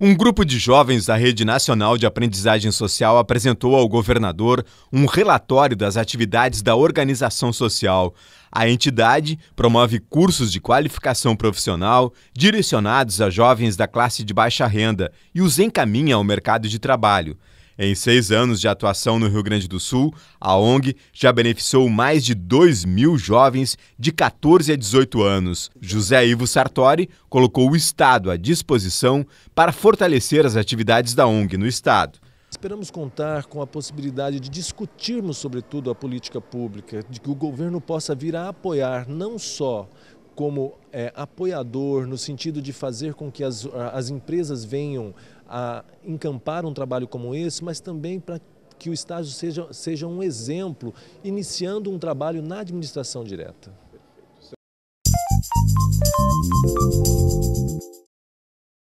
Um grupo de jovens da Rede Nacional de Aprendizagem Social apresentou ao governador um relatório das atividades da organização social. A entidade promove cursos de qualificação profissional direcionados a jovens da classe de baixa renda e os encaminha ao mercado de trabalho. Em seis anos de atuação no Rio Grande do Sul, a ONG já beneficiou mais de 2 mil jovens de 14 a 18 anos. José Ivo Sartori colocou o Estado à disposição para fortalecer as atividades da ONG no Estado. Esperamos contar com a possibilidade de discutirmos, sobretudo, a política pública, de que o governo possa vir a apoiar não só como é, apoiador, no sentido de fazer com que as, as empresas venham a encampar um trabalho como esse, mas também para que o estágio seja, seja um exemplo, iniciando um trabalho na administração direta. Perfeito.